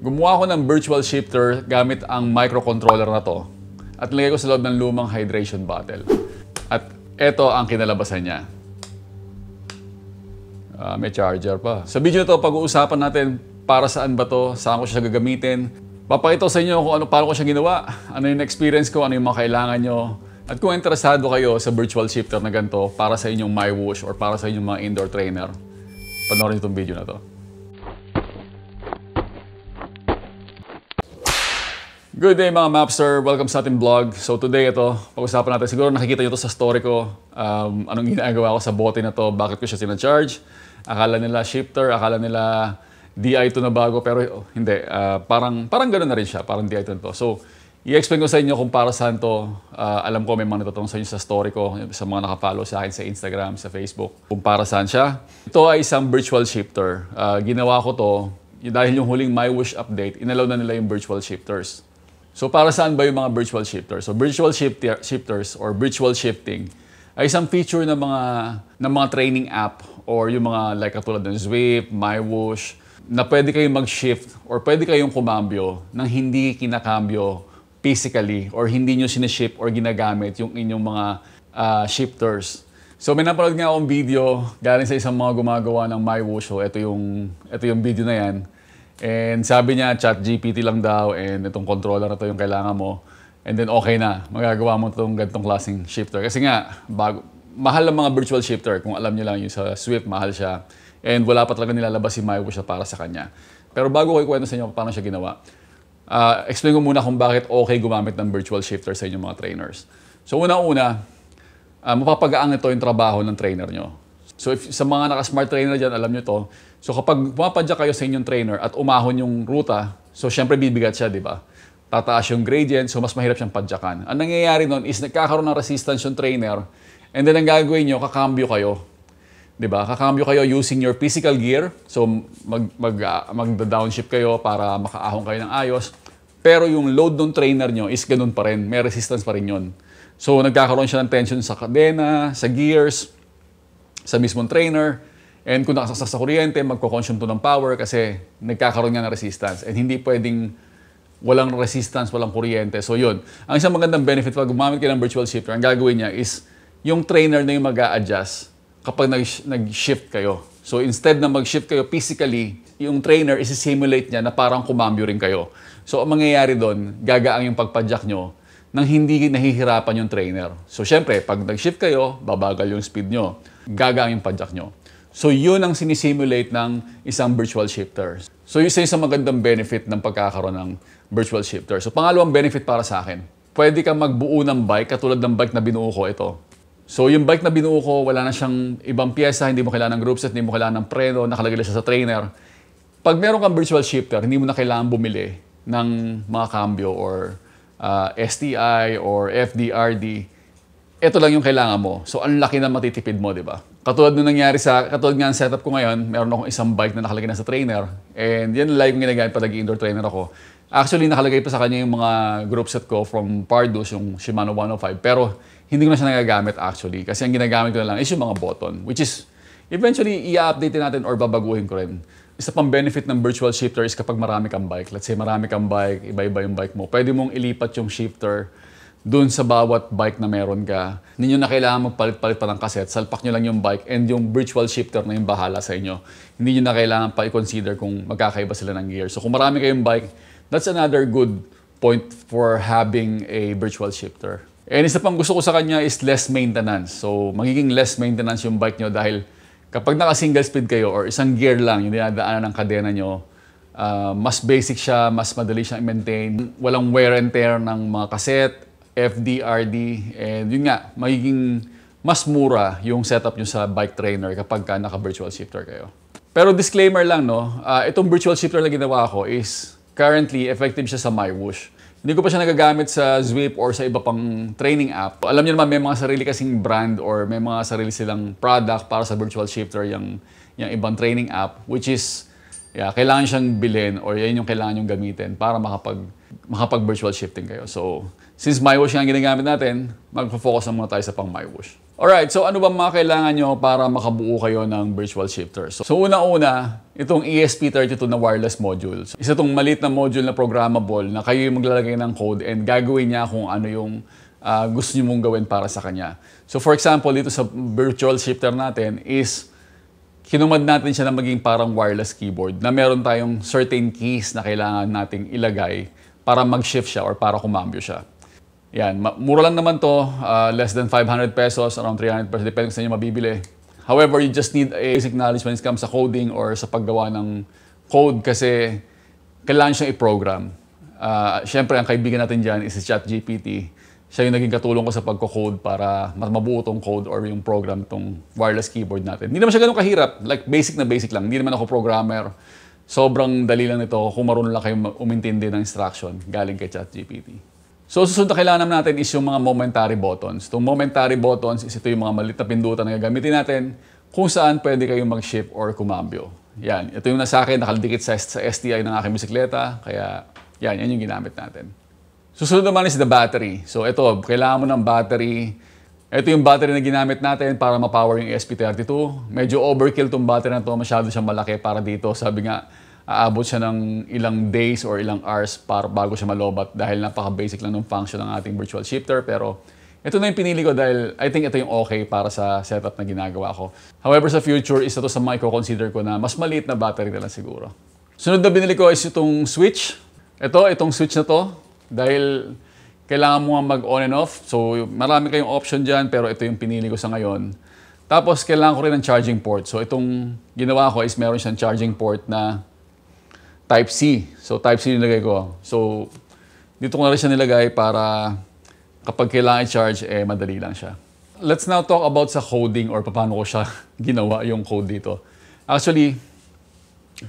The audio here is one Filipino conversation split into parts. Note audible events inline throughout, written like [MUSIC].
Gumawa ako ng virtual shifter gamit ang microcontroller na to at nilagay ko sa loob ng lumang hydration bottle. At ito ang kinalabasan niya. Uh, may charger pa. Sa video na to, pag-uusapan natin para saan ba to, saan ko siya gagamitin. Papakita sa inyo kung ano, paano ko siya ginawa, ano yung experience ko, ano yung mga kailangan nyo, at kung interesado kayo sa virtual shifter na ganito para sa inyong MyWoosh or para sa inyong mga indoor trainer, panoorin itong video na to. Good day mga Mapster! Welcome sa ating vlog. So today ito, pag-usapan natin. Siguro nakikita nyo to sa story ko. Um, anong ginagawa ko sa bote na to, bakit ko siya sinacharge. Akala nila shifter, akala nila DI2 na bago, pero oh, hindi. Uh, parang, parang ganoon na rin siya, parang DI2 na to. So, i-explain ko sa inyo kung para saan to. Uh, alam ko may mga natatanong sa inyo sa story ko, sa mga nakapalo sa akin sa Instagram, sa Facebook, kung para saan siya. Ito ay isang virtual shifter. Uh, ginawa ko to dahil yung huling My Wish update, inalaw na nila yung virtual shifters. So para saan ba yung mga virtual shifters? So virtual shifter, shifters or virtual shifting ay isang feature ng mga ng mga training app or yung mga like katulad ng Zwift, MyWoosh na pwede kayong mag-shift or pwede kayong kumambyo ng hindi kinakambyo physically or hindi nyo siniship or ginagamit yung inyong mga uh, shifters. So may napanood nga akong video galing sa isang mga gumagawa ng MyWoosh. So ito yung, ito yung video na yan And sabi niya, chat GPT lang daw and itong controller na to yung kailangan mo. And then okay na, magagawa mo itong ganitong klaseng shifter. Kasi nga, bago, mahal ang mga virtual shifter. Kung alam niyo lang yung sa Swift, mahal siya. And wala pa talaga nilalabas si MyWish para sa kanya. Pero bago ko ikwento sa inyo paano siya ginawa, uh, explain ko muna kung bakit okay gumamit ng virtual shifter sa inyong mga trainers. So una-una, uh, mapapagaang ito yung trabaho ng trainer nyo. So if sa mga naka-smart trainer diyan, alam niyo to. So kapag pumapadya kayo sa inyong trainer at umahon yung ruta, so syempre bibigat siya, di ba? Tataas yung gradient, so mas mahirap siyang padyakan. Ang nangyayari noon is nagkakaroon ng resistance yung trainer and then ang gagawin niyo, kakambyo kayo. Di ba? Kakambyo kayo using your physical gear. So mag, mag, uh, ah, magda-downshift kayo para makaahon kayo ng ayos. Pero yung load ng trainer nyo is ganun pa rin. May resistance pa rin yun. So nagkakaroon siya ng tension sa kadena, sa gears, sa mismong trainer. And kung nakasaksak sa kuryente, magko-consume to ng power kasi nagkakaroon nga ng resistance. And hindi pwedeng walang resistance, walang kuryente. So yun. Ang isang magandang benefit pag gumamit kayo ng virtual shifter, ang gagawin niya is yung trainer na yung mag adjust kapag nag-shift kayo. So instead na mag-shift kayo physically, yung trainer isi-simulate niya na parang kumambyo rin kayo. So ang mangyayari doon, gagaang yung pagpadyak nyo nang hindi nahihirapan yung trainer. So, syempre, pag nag-shift kayo, babagal yung speed nyo. Gagang yung padjak nyo. So, yun ang sinisimulate ng isang virtual shifter. So, yun isa sa magandang benefit ng pagkakaroon ng virtual shifter. So, pangalawang benefit para sa akin, pwede kang magbuo ng bike katulad ng bike na binuo ko ito. So, yung bike na binuo ko, wala na siyang ibang pyesa, hindi mo kailangan ng groupset, hindi mo kailangan ng preno, nakalagay na siya sa trainer. Pag meron kang virtual shifter, hindi mo na kailangan bumili ng mga cambio or uh, STI or FDRD, ito lang yung kailangan mo. So, ang laki na matitipid mo, di ba? Katulad nung nangyari sa, katulad nga ang setup ko ngayon, meron akong isang bike na nakalagay na sa trainer. And yan lang yung ginagamit pag indoor trainer ako. Actually, nakalagay pa sa kanya yung mga group set ko from Pardus, yung Shimano 105. Pero hindi ko na siya nagagamit actually. Kasi ang ginagamit ko na lang is yung mga button. Which is, eventually, i-update natin or babaguhin ko rin isa pang benefit ng virtual shifter is kapag marami kang bike. Let's say marami kang bike, iba-iba yung bike mo. Pwede mong ilipat yung shifter doon sa bawat bike na meron ka. Ninyo na kailangan magpalit-palit pa ng kaset. Salpak nyo lang yung bike and yung virtual shifter na yung bahala sa inyo. Hindi nyo na kailangan pa i-consider kung magkakaiba sila ng gear. So kung marami kayong bike, that's another good point for having a virtual shifter. And isa pang gusto ko sa kanya is less maintenance. So magiging less maintenance yung bike nyo dahil Kapag naka-single speed kayo or isang gear lang yung dinadaanan ng kadena nyo, uh, mas basic siya, mas madali siyang i-maintain. Walang wear and tear ng mga kaset, FDRD, and yun nga, magiging mas mura yung setup nyo sa bike trainer kapag ka naka-virtual shifter kayo. Pero disclaimer lang, no? Uh, itong virtual shifter na ginawa ko is currently effective siya sa MyWoosh. Hindi ko pa siya nagagamit sa Zwip or sa iba pang training app. Alam niyo naman, may mga sarili kasing brand or may mga sarili silang product para sa virtual shifter yung, yung ibang training app, which is, yeah, kailangan siyang bilhin or yan yung kailangan niyong gamitin para makapag, makapag-virtual shifting kayo. So, since MyWash nga ang ginagamit natin, magfo-focus na muna tayo sa pang MyWash. Alright, so ano ba mga kailangan nyo para makabuo kayo ng virtual shifter? So, so una-una, itong ESP32 na wireless module. So, isa itong maliit na module na programmable na kayo yung maglalagay ng code and gagawin niya kung ano yung uh, gusto nyo mong gawin para sa kanya. So for example, dito sa virtual shifter natin is kinumad natin siya na maging parang wireless keyboard na meron tayong certain keys na kailangan nating ilagay para mag-shift siya or para kumambyo siya. Yan, mura lang naman to, uh, less than 500 pesos, around 300 pesos, depende kung saan nyo mabibili. However, you just need a basic knowledge when it comes sa coding or sa paggawa ng code kasi kailangan siyang i-program. Uh, Siyempre, ang kaibigan natin dyan is si ChatGPT. Siya yung naging katulong ko sa pagko-code para mabuo tong code or yung program tong wireless keyboard natin. Hindi naman siya ganun kahirap. Like, basic na basic lang. Hindi naman ako programmer. Sobrang dali lang nito kung marunong lang kayo umintindi ng instruction galing kay ChatGPT. So, susunod na kailangan natin is yung mga momentary buttons. Itong momentary buttons is ito yung mga malit na pindutan na gagamitin natin kung saan pwede kayong mag shift or kumambyo. Yan. Ito yung nasa akin, nakaldikit sa, sa STI ng aking bisikleta. Kaya, yan. Yan yung ginamit natin. Susunod naman is the battery. So, ito. Kailangan mo ng battery. Ito yung battery na ginamit natin para mapower yung esp 32 Medyo overkill tong battery na to. Masyado siyang malaki para dito. Sabi nga, aabot siya ng ilang days or ilang hours para bago siya malobat dahil napaka-basic lang ng function ng ating virtual shifter pero ito na yung pinili ko dahil I think ito yung okay para sa setup na ginagawa ko. However, sa future, isa to sa mga consider ko na mas maliit na battery na siguro. Sunod na binili ko is itong switch. Ito, itong switch na to. Dahil kailangan mo mag-on and off. So, marami kayong option dyan, pero ito yung pinili ko sa ngayon. Tapos, kailangan ko rin ng charging port. So, itong ginawa ko is meron siyang charging port na type C. So type C nilagay ko. So dito ko na rin siya nilagay para kapag kailangan i-charge, eh madali lang siya. Let's now talk about sa coding or paano ko siya [LAUGHS] ginawa yung code dito. Actually,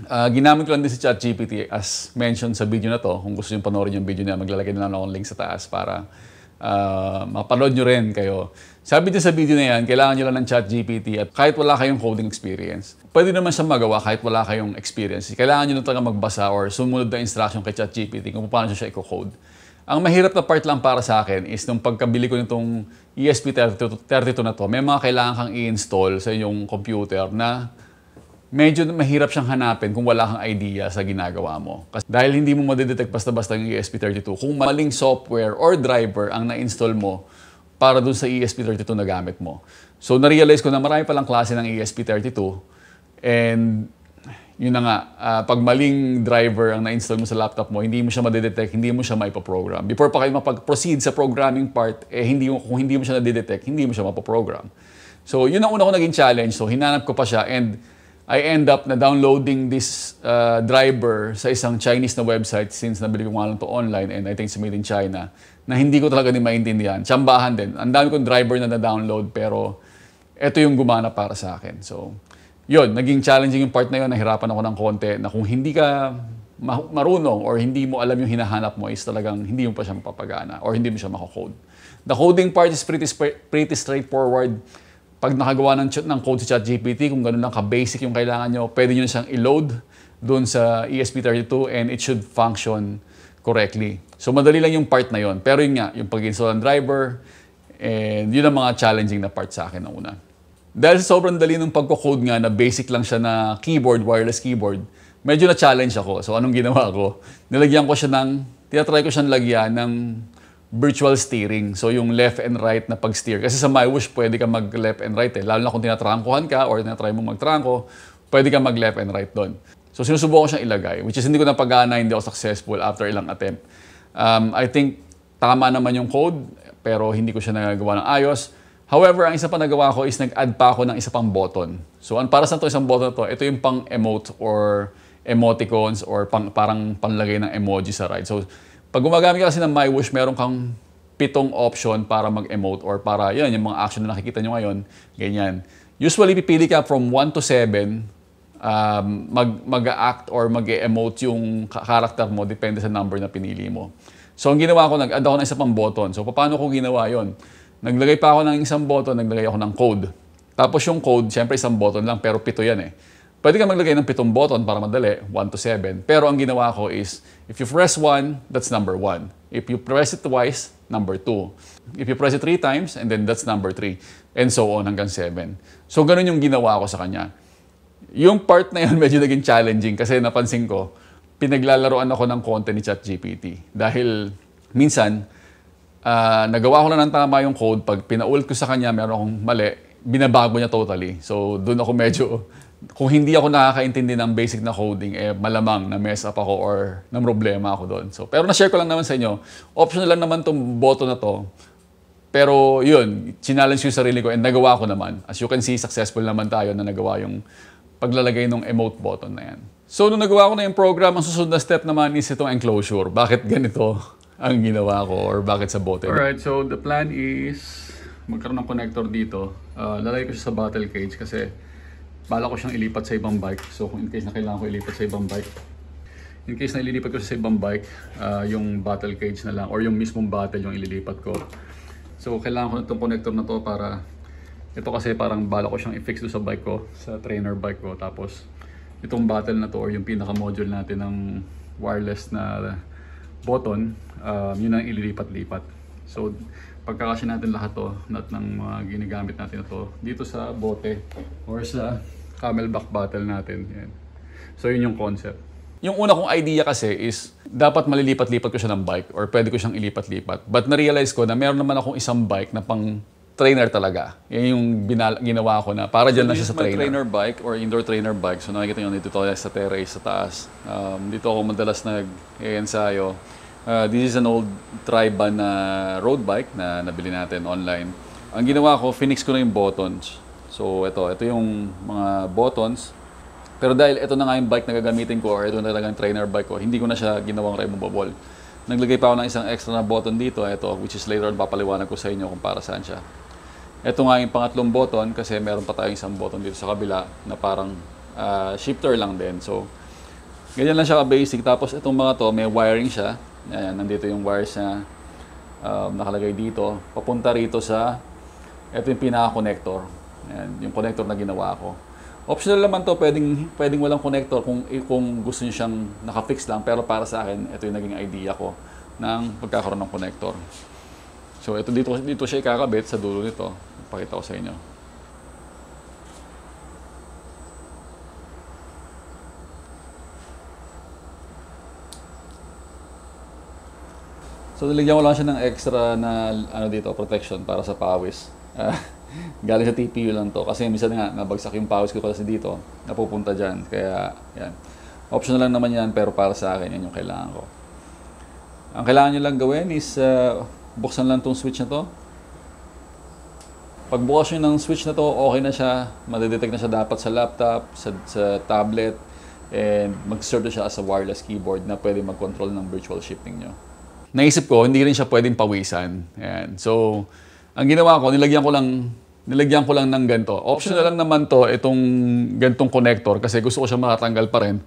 uh, ginamit ko lang din si ChatGPT as mentioned sa video na to. Kung gusto nyo panoorin yung video niya, maglalagay na lang ako ng link sa taas para uh, mapanood nyo rin kayo. Sabi din sa video na yan, kailangan nyo lang ng chat GPT at kahit wala kayong coding experience, pwede naman siya magawa kahit wala kayong experience. Kailangan nyo lang talaga magbasa or sumunod na instruction kay chat GPT kung paano siya i-code. Ang mahirap na part lang para sa akin is nung pagkabili ko nitong ESP32 na to, may mga kailangan kang i-install sa iyong computer na medyo mahirap siyang hanapin kung wala kang idea sa ginagawa mo. Kasi dahil hindi mo madedetect basta-basta yung ESP32 kung maling software or driver ang na-install mo para dun sa ESP32 na gamit mo. So, na-realize ko na marami palang klase ng ESP32 and yun na nga, uh, pag maling driver ang na-install mo sa laptop mo, hindi mo siya madedetect, hindi mo siya maipaprogram. Before pa kayo mapag-proceed sa programming part, eh, hindi mo, kung hindi mo siya nadedetect, hindi mo siya mapaprogram. So, yun ang una ko naging challenge. So, hinanap ko pa siya and I end up na downloading this uh, driver sa isang Chinese na website since nabili ko nga lang to online and I think it's made in China na hindi ko talaga din maintindihan. Chambahan din. Ang dami kong driver na na-download pero ito yung gumana para sa akin. So, yun, naging challenging yung part na yun. Nahirapan ako ng konti na kung hindi ka marunong or hindi mo alam yung hinahanap mo is talagang hindi mo pa siya mapapagana or hindi mo siya makakode. The coding part is pretty, pretty straightforward pag nakagawa ng, ng code sa ChatGPT, kung ganun lang ka-basic yung kailangan nyo, pwede nyo na siyang i-load doon sa ESP32 and it should function correctly. So madali lang yung part na yon. Pero yun nga, yung pag-install ng driver, and yun ang mga challenging na part sa akin ng una. Dahil sa sobrang dali ng pagko-code nga na basic lang siya na keyboard, wireless keyboard, medyo na-challenge ako. So anong ginawa ko? Nilagyan ko siya ng, tinatry ko siyang lagyan ng virtual steering. So yung left and right na pag-steer. Kasi sa MyWish, pwede ka mag-left and right eh. Lalo na kung tinatrangkohan ka or tinatry mong magtrangko, pwede ka mag-left and right doon. So sinusubukan ko siyang ilagay, which is hindi ko napagana, hindi ako successful after ilang attempt. Um, I think tama naman yung code, pero hindi ko siya nagagawa ng ayos. However, ang isa pa nagawa ko is nag-add pa ako ng isa pang button. So, ang para sa to isang button na to, ito yung pang emote or emoticons or pang, parang panlagay ng emoji sa ride. So, pag gumagamit ka kasi ng My Wish, meron kang pitong option para mag-emote or para, yun, yung mga action na nakikita nyo ngayon, ganyan. Usually, pipili ka from 1 to 7, um, mag, mag-act or mag-emote yung character mo, depende sa number na pinili mo. So, ang ginawa ko, nag-add ako ng isang pang button. So, paano ko ginawa yon? Naglagay pa ako ng isang button, naglagay ako ng code. Tapos yung code, syempre isang button lang, pero pito yan eh. Pwede ka maglagay ng pitong button para madali, 1 to 7. Pero ang ginawa ko is, if you press 1, that's number 1. If you press it twice, number 2. If you press it 3 times, and then that's number 3. And so on hanggang 7. So ganun yung ginawa ko sa kanya. Yung part na yun [LAUGHS] medyo naging challenging kasi napansin ko, pinaglalaroan ako ng content ni ChatGPT. Dahil minsan, uh, nagawa ko na ng tama yung code. Pag pinaulit ko sa kanya, meron akong mali, binabago niya totally. So doon ako medyo kung hindi ako nakakaintindi ng basic na coding, eh malamang na mess up ako or na problema ako doon. So, pero na-share ko lang naman sa inyo, optional lang naman tong boto na to. Pero yun, challenge yung sarili ko and nagawa ko naman. As you can see, successful naman tayo na nagawa yung paglalagay ng emote button na yan. So, nung nagawa ko na yung program, ang susunod na step naman is itong enclosure. Bakit ganito [LAUGHS] ang ginawa ko or bakit sa bote? Alright, so the plan is magkaroon ng connector dito. Uh, lalagay ko siya sa battle cage kasi bala ko siyang ilipat sa ibang bike. So kung in case na kailangan ko ilipat sa ibang bike, in case na ililipat ko sa ibang bike, uh, yung battle cage na lang or yung mismong battle yung ililipat ko. So kailangan ko na itong connector na to para ito kasi parang bala ko siyang i-fix do sa bike ko, sa trainer bike ko. Tapos itong battle na to or yung pinaka-module natin ng wireless na button, um, yun ang ililipat-lipat. So pagkakasya natin lahat to lahat ng mga ginagamit natin to dito sa bote or sa camelback bottle natin yan. so yun yung concept yung una kong idea kasi is dapat malilipat-lipat ko siya ng bike or pwede ko siyang ilipat-lipat but na-realize ko na meron naman akong isang bike na pang trainer talaga. Yan yung binal- ginawa ko na para dyan so, lang siya sa trainer. trainer bike or indoor trainer bike. So nakikita nyo dito tayo sa terrace, sa taas. Um, dito ako madalas nag-ensayo. Uh, this is an old Triban na road bike na nabili natin online. Ang ginawa ko, Phoenix ko na yung buttons. So, ito. Ito yung mga buttons. Pero dahil ito na nga yung bike na gagamitin ko or ito na talaga yung trainer bike ko, hindi ko na siya ginawang removable. Naglagay pa ako ng isang extra na button dito, ito, which is later on papaliwanag ko sa inyo kung para saan siya. Ito nga yung pangatlong button kasi meron pa tayong isang button dito sa kabila na parang uh, shifter lang din. So, ganyan lang siya ka-basic. Tapos itong mga to, may wiring siya. Ayan, eh, nandito yung wires na um, nakalagay dito. Papunta rito sa, ito yung pinaka-connector. Ayan, yung connector na ginawa ko. Optional naman to, pwedeng, pwedeng walang connector kung, kung gusto niyo siyang nakafix lang. Pero para sa akin, ito yung naging idea ko ng pagkakaroon ng connector. So ito dito, dito siya ikakabit sa dulo nito. Pakita ko sa inyo. So nilagyan ko lang siya ng extra na ano dito, protection para sa pawis. Ah, [LAUGHS] galing sa TPU lang to kasi minsan nga nabagsak yung pawis ko kasi dito, napupunta diyan. Kaya yan. Optional lang naman yan pero para sa akin yan yung kailangan ko. Ang kailangan niyo lang gawin is uh, buksan lang tong switch na to. Pagbukas niyo ng switch na to, okay na siya. Madedetect na siya dapat sa laptop, sa, sa tablet, and mag-serve siya as a wireless keyboard na pwede mag-control ng virtual shipping niyo naisip ko, hindi rin siya pwedeng pawisan. Ayan. So, ang ginawa ko, nilagyan ko lang nilagyan ko lang ng ganito. Optional lang naman to, itong ganitong connector kasi gusto ko siya matatanggal pa rin.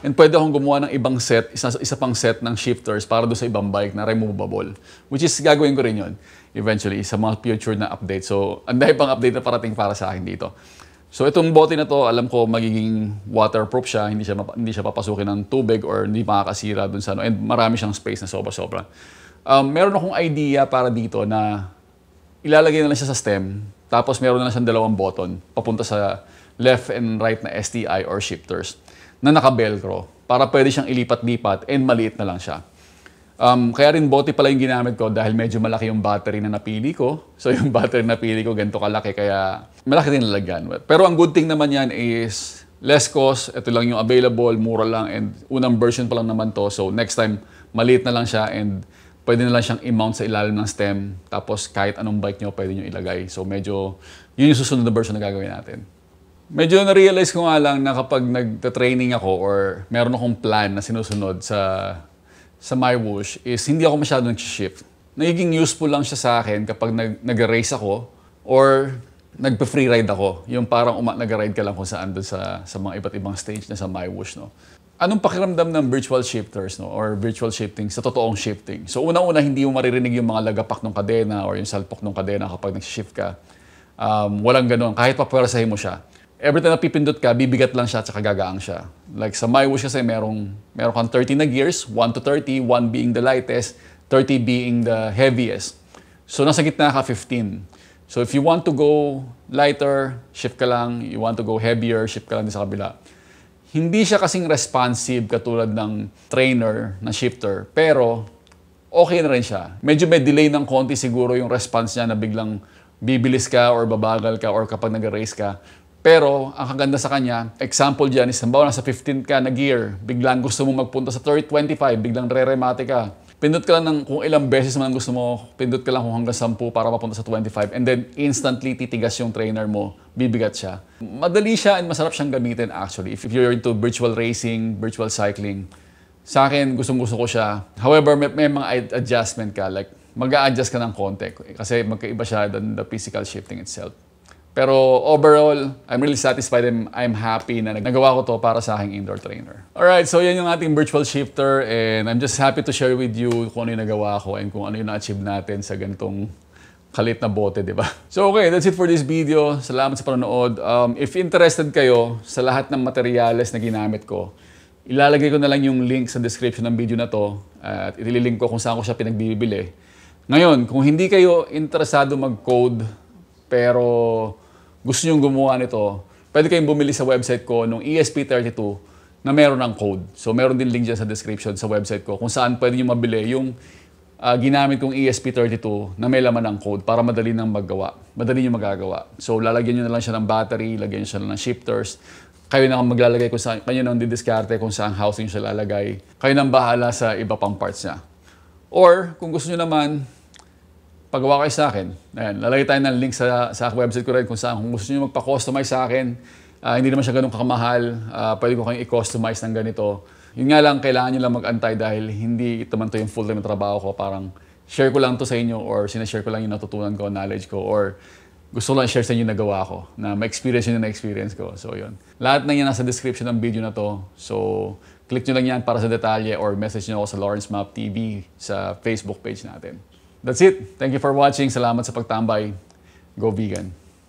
And pwede akong gumawa ng ibang set, isa, isa pang set ng shifters para do sa ibang bike na removable. Which is gagawin ko rin yon eventually sa mga future na update. So, ang pang update na parating para sa akin dito. So itong bote na to, alam ko magiging waterproof siya, hindi siya hindi siya papasukin ng tubig or hindi makakasira dun sa ano. And marami siyang space na sobra-sobra. Um, meron akong idea para dito na ilalagay na lang siya sa stem, tapos meron na lang siyang dalawang button papunta sa left and right na STI or shifters na naka-velcro para pwede siyang ilipat-lipat and maliit na lang siya. Um, kaya rin bote pala yung ginamit ko dahil medyo malaki yung battery na napili ko. So yung [LAUGHS] battery na napili ko ganito kalaki kaya malaki din lalagyan. Pero ang good thing naman yan is less cost, ito lang yung available, mura lang and unang version pa lang naman to. So next time maliit na lang siya and pwede na lang siyang i-mount sa ilalim ng stem. Tapos kahit anong bike nyo, pwede nyo ilagay. So medyo, yun yung susunod na version na gagawin natin. Medyo na-realize ko nga lang na kapag nagta-training ako or meron akong plan na sinusunod sa sa MyWoosh is hindi ako masyado nag-shift. Nagiging useful lang siya sa akin kapag nag- race ako or nagpe-free ride ako. Yung parang uma- nag-ride ka lang kung saan doon sa, sa mga iba't ibang stage na sa MyWoosh. No? Anong pakiramdam ng virtual shifters no? or virtual shifting sa totoong shifting? So una-una, hindi mo maririnig yung mga lagapak ng kadena or yung salpok ng kadena kapag nag-shift ka. Um, walang ganun. Kahit papwersahin mo siya every time na pipindot ka, bibigat lang siya at gagaang siya. Like sa MyWish kasi merong, merong kang 30 na gears, 1 to 30, 1 being the lightest, 30 being the heaviest. So nasa gitna ka 15. So if you want to go lighter, shift ka lang. You want to go heavier, shift ka lang din sa kabila. Hindi siya kasing responsive katulad ng trainer na shifter, pero okay na rin siya. Medyo may delay ng konti siguro yung response niya na biglang bibilis ka or babagal ka or kapag nag-race ka. Pero ang kaganda sa kanya, example dyan is, na sa 15 ka na gear, biglang gusto mo magpunta sa 325, biglang re-remate ka. Pindot ka lang ng kung ilang beses man gusto mo, pindot ka lang kung hanggang 10 para mapunta sa 25 and then instantly titigas yung trainer mo, bibigat siya. Madali siya and masarap siyang gamitin actually if you're into virtual racing, virtual cycling. Sa akin, gustong gusto ko siya. However, may, may mga adjustment ka like mag-a-adjust ka ng konti kasi magkaiba siya than the physical shifting itself. Pero overall, I'm really satisfied. I'm, I'm happy na nagawa ko to para sa aking indoor trainer. Alright, so yan yung ating virtual shifter and I'm just happy to share with you kung ano yung nagawa ko and kung ano yung na-achieve natin sa ganitong kalit na bote, di ba? [LAUGHS] So okay, that's it for this video. Salamat sa panonood. Um, if interested kayo sa lahat ng materyales na ginamit ko, ilalagay ko na lang yung link sa description ng video na to at ililink ko kung saan ko siya pinagbibili. Ngayon, kung hindi kayo interesado mag-code pero gusto nyong gumawa nito, pwede kayong bumili sa website ko nung ESP32 na meron ng code. So meron din link dyan sa description sa website ko kung saan pwede nyo mabili yung uh, ginamit kong ESP32 na may laman ng code para madali nang maggawa. Madali nyo magagawa. So, lalagyan nyo na lang siya ng battery, lagyan nyo siya ng shifters. Kayo na ang maglalagay kung saan, kayo na ang didiskarte kung saan housing siya lalagay. Kayo na bahala sa iba pang parts niya. Or, kung gusto nyo naman, pagawa kayo sa akin. Ayan, lalagay tayo ng link sa, sa website ko rin kung saan. Kung gusto niyo magpa-customize sa akin, uh, hindi naman siya ganun kakamahal. Uh, pwede ko kayong i-customize ng ganito. Yun nga lang, kailangan nyo lang mag-antay dahil hindi ito man to yung full-time trabaho ko. Parang share ko lang to sa inyo or sinashare ko lang yung natutunan ko, knowledge ko or gusto lang share sa inyo na gawa ko, na ma-experience nyo na na-experience ko. So, yun. Lahat na yan nasa description ng video na to. So, click nyo lang yan para sa detalye or message nyo ako sa Lawrence Map TV sa Facebook page natin. That's it. Thank you for watching. Salamat sa pagtambay. Go vegan.